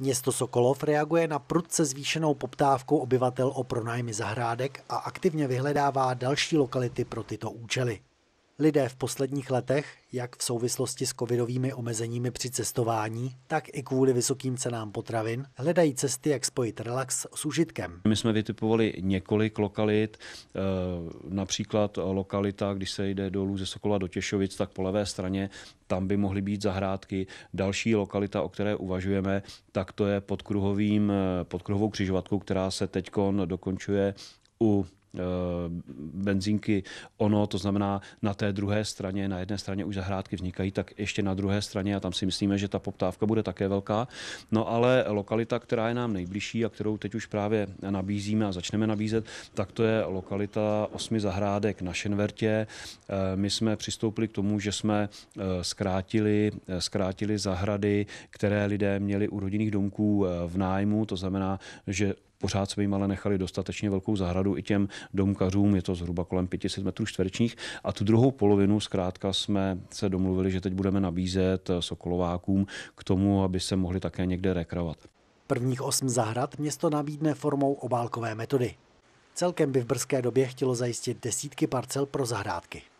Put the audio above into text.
Město Sokolov reaguje na prudce zvýšenou poptávku obyvatel o pronájmy zahrádek a aktivně vyhledává další lokality pro tyto účely. Lidé v posledních letech, jak v souvislosti s covidovými omezeními při cestování, tak i kvůli vysokým cenám potravin, hledají cesty, jak spojit relax s užitkem. My jsme vytipovali několik lokalit, eh, například lokalita, když se jde dolů ze Sokola do Těšovic, tak po levé straně tam by mohly být zahrádky. Další lokalita, o které uvažujeme, tak to je pod, kruhovým, eh, pod kruhovou křižovatkou, která se teď dokončuje u Eh, benzínky ono, to znamená na té druhé straně, na jedné straně už zahrádky vznikají, tak ještě na druhé straně a tam si myslíme, že ta poptávka bude také velká. No ale lokalita, která je nám nejbližší a kterou teď už právě nabízíme a začneme nabízet, tak to je lokalita osmi zahrádek na Šenvertě. Eh, my jsme přistoupili k tomu, že jsme eh, zkrátili, zkrátili zahrady, které lidé měli u rodinných domků v nájmu, to znamená, že Pořád jsme jim ale nechali dostatečně velkou zahradu i těm domkařům, je to zhruba kolem 500 metrů čtverečních. A tu druhou polovinu zkrátka jsme se domluvili, že teď budeme nabízet sokolovákům k tomu, aby se mohli také někde rekreovat. Prvních osm zahrad město nabídne formou obálkové metody. Celkem by v brzké době chtělo zajistit desítky parcel pro zahrádky.